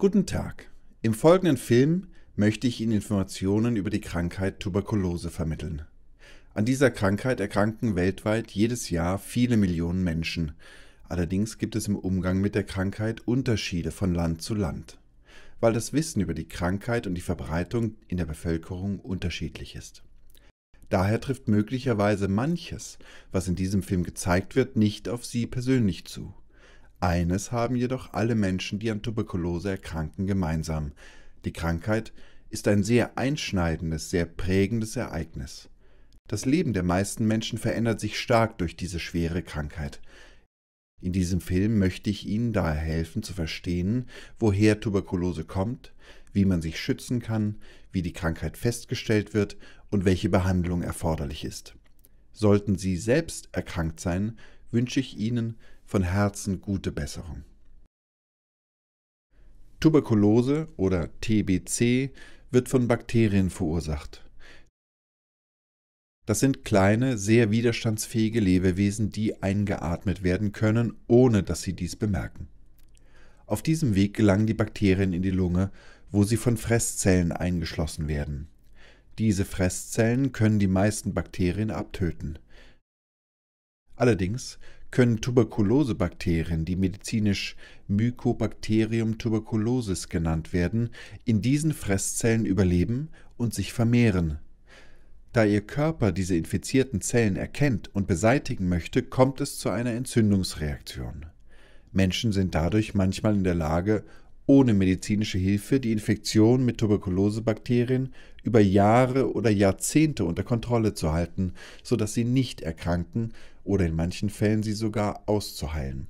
Guten Tag. Im folgenden Film möchte ich Ihnen Informationen über die Krankheit Tuberkulose vermitteln. An dieser Krankheit erkranken weltweit jedes Jahr viele Millionen Menschen. Allerdings gibt es im Umgang mit der Krankheit Unterschiede von Land zu Land, weil das Wissen über die Krankheit und die Verbreitung in der Bevölkerung unterschiedlich ist. Daher trifft möglicherweise manches, was in diesem Film gezeigt wird, nicht auf Sie persönlich zu. Eines haben jedoch alle Menschen, die an Tuberkulose erkranken, gemeinsam. Die Krankheit ist ein sehr einschneidendes, sehr prägendes Ereignis. Das Leben der meisten Menschen verändert sich stark durch diese schwere Krankheit. In diesem Film möchte ich Ihnen daher helfen zu verstehen, woher Tuberkulose kommt, wie man sich schützen kann, wie die Krankheit festgestellt wird und welche Behandlung erforderlich ist. Sollten Sie selbst erkrankt sein, wünsche ich Ihnen von Herzen gute Besserung. Tuberkulose oder TBC wird von Bakterien verursacht. Das sind kleine, sehr widerstandsfähige Lebewesen, die eingeatmet werden können, ohne dass sie dies bemerken. Auf diesem Weg gelangen die Bakterien in die Lunge, wo sie von Fresszellen eingeschlossen werden. Diese Fresszellen können die meisten Bakterien abtöten. Allerdings können Tuberkulosebakterien, die medizinisch Mycobacterium tuberculosis genannt werden, in diesen Fresszellen überleben und sich vermehren. Da ihr Körper diese infizierten Zellen erkennt und beseitigen möchte, kommt es zu einer Entzündungsreaktion. Menschen sind dadurch manchmal in der Lage, ohne medizinische Hilfe die Infektion mit Tuberkulosebakterien über Jahre oder Jahrzehnte unter Kontrolle zu halten, sodass sie nicht erkranken oder in manchen Fällen sie sogar auszuheilen.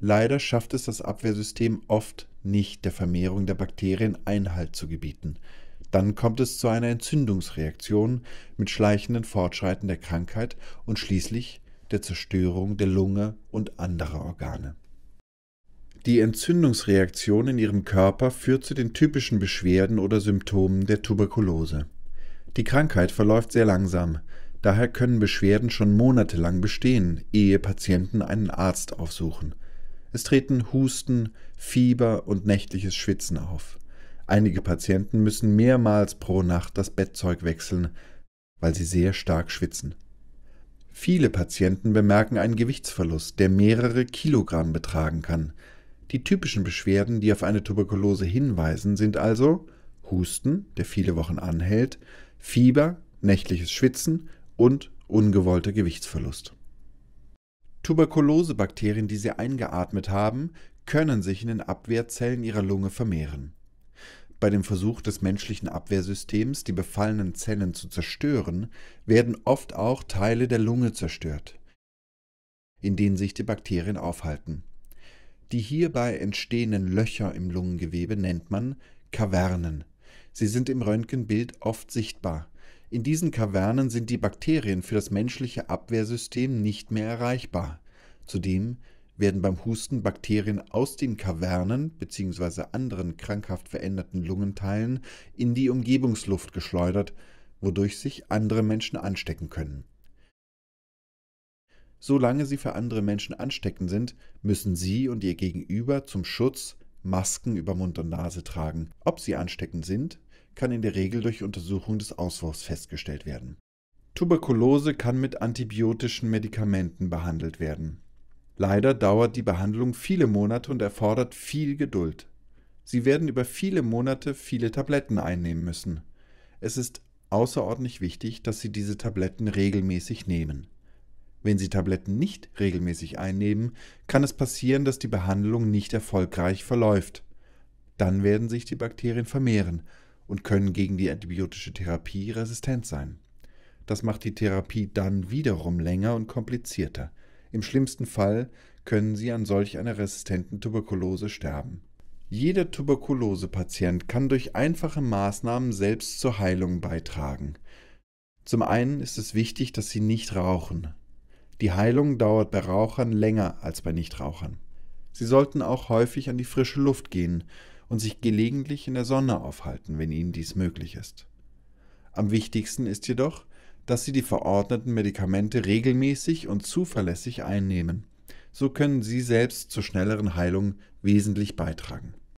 Leider schafft es das Abwehrsystem oft nicht der Vermehrung der Bakterien Einhalt zu gebieten. Dann kommt es zu einer Entzündungsreaktion mit schleichenden Fortschreiten der Krankheit und schließlich der Zerstörung der Lunge und anderer Organe. Die Entzündungsreaktion in ihrem Körper führt zu den typischen Beschwerden oder Symptomen der Tuberkulose. Die Krankheit verläuft sehr langsam, daher können Beschwerden schon monatelang bestehen, ehe Patienten einen Arzt aufsuchen. Es treten Husten, Fieber und nächtliches Schwitzen auf. Einige Patienten müssen mehrmals pro Nacht das Bettzeug wechseln, weil sie sehr stark schwitzen. Viele Patienten bemerken einen Gewichtsverlust, der mehrere Kilogramm betragen kann. Die typischen Beschwerden, die auf eine Tuberkulose hinweisen, sind also Husten, der viele Wochen anhält, Fieber, nächtliches Schwitzen und ungewollter Gewichtsverlust. Tuberkulosebakterien, die sie eingeatmet haben, können sich in den Abwehrzellen ihrer Lunge vermehren. Bei dem Versuch des menschlichen Abwehrsystems, die befallenen Zellen zu zerstören, werden oft auch Teile der Lunge zerstört, in denen sich die Bakterien aufhalten. Die hierbei entstehenden Löcher im Lungengewebe nennt man Kavernen. Sie sind im Röntgenbild oft sichtbar. In diesen Kavernen sind die Bakterien für das menschliche Abwehrsystem nicht mehr erreichbar. Zudem werden beim Husten Bakterien aus den Kavernen bzw. anderen krankhaft veränderten Lungenteilen in die Umgebungsluft geschleudert, wodurch sich andere Menschen anstecken können. Solange sie für andere Menschen ansteckend sind, müssen sie und ihr Gegenüber zum Schutz Masken über Mund und Nase tragen. Ob sie ansteckend sind, kann in der Regel durch Untersuchung des Auswurfs festgestellt werden. Tuberkulose kann mit antibiotischen Medikamenten behandelt werden. Leider dauert die Behandlung viele Monate und erfordert viel Geduld. Sie werden über viele Monate viele Tabletten einnehmen müssen. Es ist außerordentlich wichtig, dass Sie diese Tabletten regelmäßig nehmen. Wenn Sie Tabletten nicht regelmäßig einnehmen, kann es passieren, dass die Behandlung nicht erfolgreich verläuft. Dann werden sich die Bakterien vermehren und können gegen die antibiotische Therapie resistent sein. Das macht die Therapie dann wiederum länger und komplizierter. Im schlimmsten Fall können Sie an solch einer resistenten Tuberkulose sterben. Jeder Tuberkulosepatient kann durch einfache Maßnahmen selbst zur Heilung beitragen. Zum einen ist es wichtig, dass Sie nicht rauchen. Die Heilung dauert bei Rauchern länger als bei Nichtrauchern. Sie sollten auch häufig an die frische Luft gehen und sich gelegentlich in der Sonne aufhalten, wenn ihnen dies möglich ist. Am wichtigsten ist jedoch, dass sie die verordneten Medikamente regelmäßig und zuverlässig einnehmen. So können sie selbst zur schnelleren Heilung wesentlich beitragen.